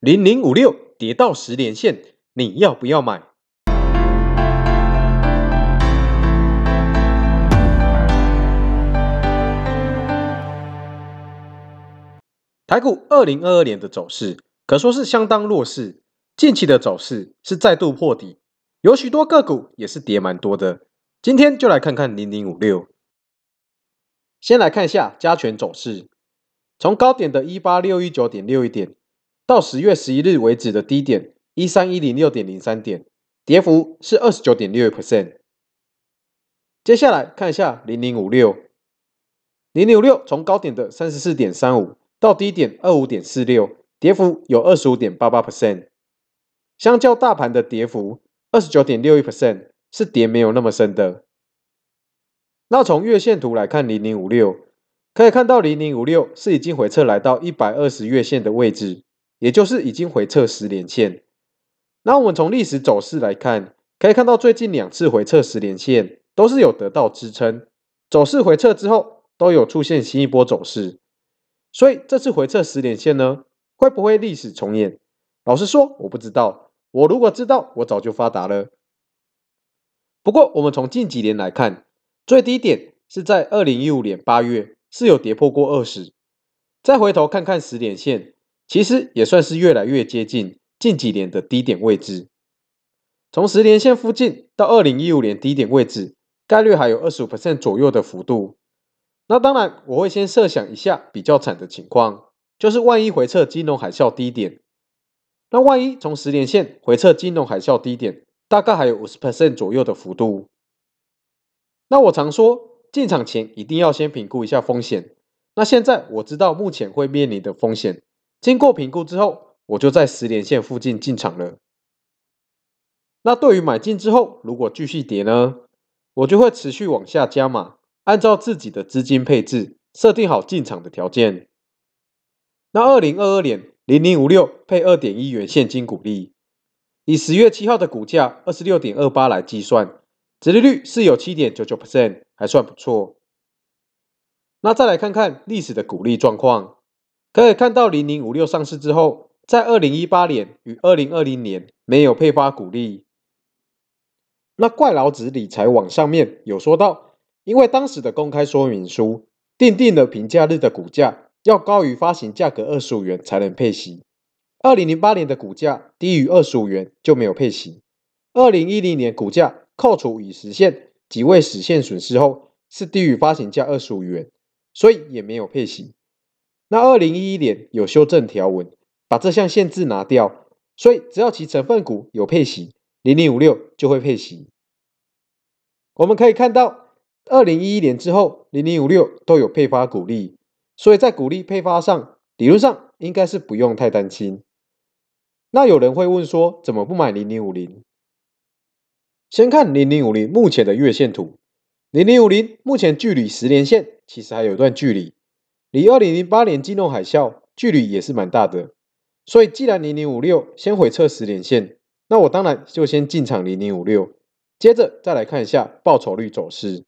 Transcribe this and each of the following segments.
零零五六跌到十连线，你要不要买？台股二零二二年的走势可说是相当弱势，近期的走势是再度破底，有许多个股也是跌蛮多的。今天就来看看零零五六，先来看一下加权走势，从高点的一八六一九点六一点。到十月十一日为止的低点一三一零六点零三点，跌幅是二十九点六一 percent。接下来看一下零零五六，零零五六从高点的三十四点三五到低点二五点四六，跌幅有二十五点八八 percent。相较大盘的跌幅二十九点六一 percent，是跌没有那么深的。那从月线图来看，零零五六可以看到零零五六是已经回撤来到一百二十月线的位置。也就是已经回撤十连线，那我们从历史走势来看，可以看到最近两次回撤十连线都是有得到支撑，走势回撤之后都有出现新一波走势，所以这次回撤十连线呢会不会历史重演？老实说我不知道，我如果知道我早就发达了。不过我们从近几年来看，最低点是在二零一五年八月是有跌破过二十，再回头看看十连线。其实也算是越来越接近近几年的低点位置，从十连线附近到二零一五年低点位置，概率还有二十五左右的幅度。那当然，我会先设想一下比较惨的情况，就是万一回撤金融海啸低点，那万一从十连线回撤金融海啸低点，大概还有五十左右的幅度。那我常说，进场前一定要先评估一下风险。那现在我知道目前会面临的风险。经过评估之后，我就在十连线附近进场了。那对于买进之后，如果继续跌呢，我就会持续往下加码，按照自己的资金配置设定好进场的条件。那二零二二年零零五六配二点一元现金股利，以十月七号的股价二十六点二八来计算，殖利率是有七点九九 percent，还算不错。那再来看看历史的股利状况。可以看到，零零五六上市之后，在二零一八年与二零二零年没有配发股利。那怪老子理财网上面有说到，因为当时的公开说明书订定了平价日的股价要高于发行价格二十五元才能配息。二零零八年的股价低于二十五元就没有配息。二零一零年股价扣除已实现及未实现损失后是低于发行价二十五元，所以也没有配息。那二零一一年有修正条文，把这项限制拿掉，所以只要其成分股有配息，零零五六就会配息。我们可以看到，二零一一年之后，零零五六都有配发股利，所以在股利配发上，理论上应该是不用太担心。那有人会问说，怎么不买零零五零？先看零零五零目前的月线图，零零五零目前距离十年线其实还有段距离。离二零零八年金融海啸距离也是蛮大的，所以既然零零五六先回测十连线，那我当然就先进场零零五六，接着再来看一下报酬率走势，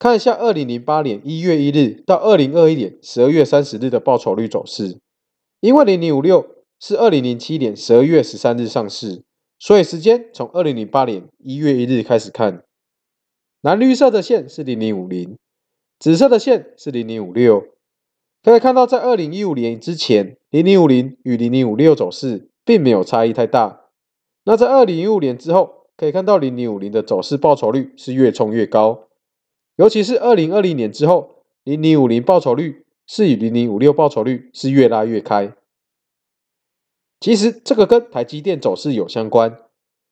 看一下二零零八年一月一日到二零二一年十二月三十日的报酬率走势。因为零零五六是二零零七年十二月十三日上市，所以时间从二零零八年一月一日开始看，蓝绿色的线是零零五零。紫色的线是零零五六，可以看到在二零一五年之前，零零五零与零零五六走势并没有差异太大。那在二零一五年之后，可以看到零零五零的走势报酬率是越冲越高，尤其是二零二零年之后，零零五零报酬率是与零零五六报酬率是越拉越开。其实这个跟台积电走势有相关，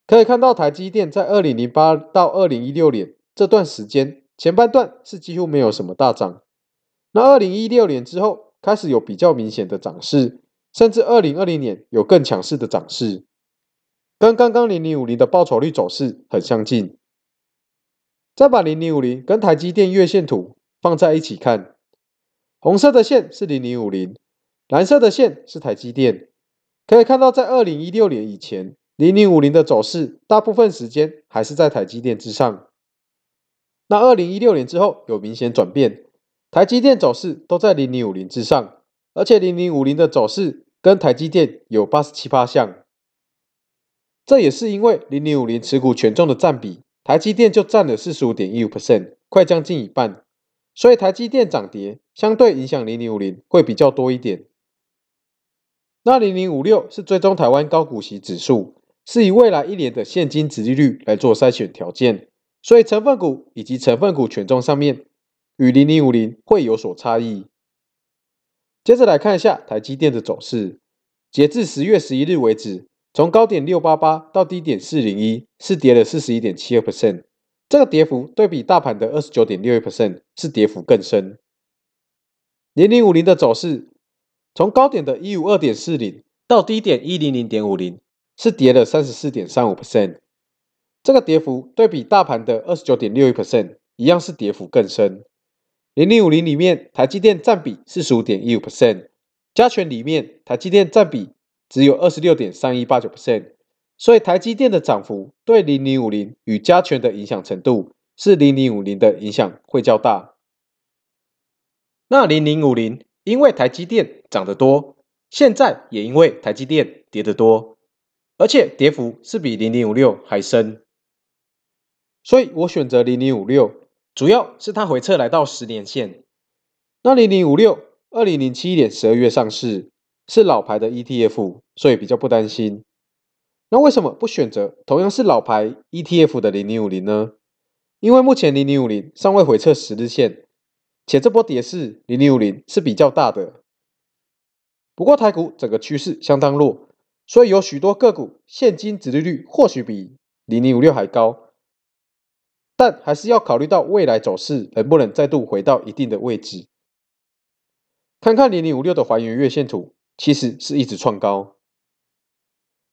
可以看到台积电在二零零八到二零一六年这段时间。前半段是几乎没有什么大涨，那二零一六年之后开始有比较明显的涨势，甚至二零二零年有更强势的涨势，跟刚刚零零五零的报酬率走势很相近。再把零零五零跟台积电月线图放在一起看，红色的线是零零五零，蓝色的线是台积电，可以看到在二零一六年以前，零零五零的走势大部分时间还是在台积电之上。那二零一六年之后有明显转变，台积电走势都在零零五零之上，而且零零五零的走势跟台积电有八十七八像，这也是因为零零五零持股权重的占比，台积电就占了四十五点一五 percent，快将近一半，所以台积电涨跌相对影响零零五零会比较多一点。那零零五六是追踪台湾高股息指数，是以未来一年的现金值利率来做筛选条件。所以成分股以及成分股权重上面，与零零五零会有所差异。接着来看一下台积电的走势，截至十月十一日为止，从高点六八八到低点四零一，是跌了四十一点七二 percent。这个跌幅对比大盘的二十九点六一 percent 是跌幅更深。零零五零的走势，从高点的一五二点四零到低点一零零点五零，是跌了三十四点三五 percent。这个跌幅对比大盘的二十九点六一 percent，一样是跌幅更深。零零五零里面，台积电占比四十五点一五 percent，加权里面台积电占比只有二十六点三一八九 percent，所以台积电的涨幅对零零五零与加权的影响程度，是零零五零的影响会较大。那零零五零因为台积电涨得多，现在也因为台积电跌得多，而且跌幅是比零零五六还深。所以我选择零零五六，主要是它回撤来到十年线。那零零五六二零零七年十二月上市，是老牌的 ETF，所以比较不担心。那为什么不选择同样是老牌 ETF 的零零五零呢？因为目前零零五零尚未回撤十日线，且这波跌势零零五零是比较大的。不过台股整个趋势相当弱，所以有许多个股现金值利率或许比零零五六还高。但还是要考虑到未来走势能不能再度回到一定的位置。看看零零五六的还原月线图，其实是一直创高。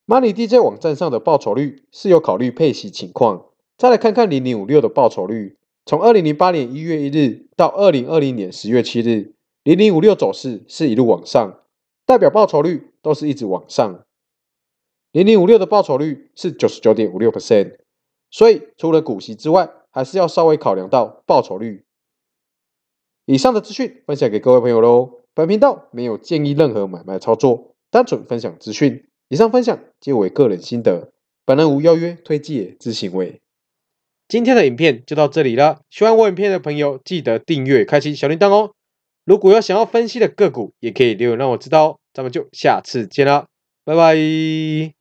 Money DJ 网站上的报酬率是有考虑配息情况。再来看看零零五六的报酬率，从二零零八年一月一日到二零二零年十月七日，零零五六走势是一路往上，代表报酬率都是一直往上。零零五六的报酬率是九十九点五六%，所以除了股息之外，还是要稍微考量到报酬率。以上的资讯分享给各位朋友喽。本频道没有建议任何买卖操作，单纯分享资讯。以上分享皆为个人心得，本人无邀约推荐之行为。今天的影片就到这里了，喜欢我影片的朋友记得订阅、开启小铃铛哦。如果有想要分析的个股，也可以留言让我知道哦。咱们就下次见啦，拜拜。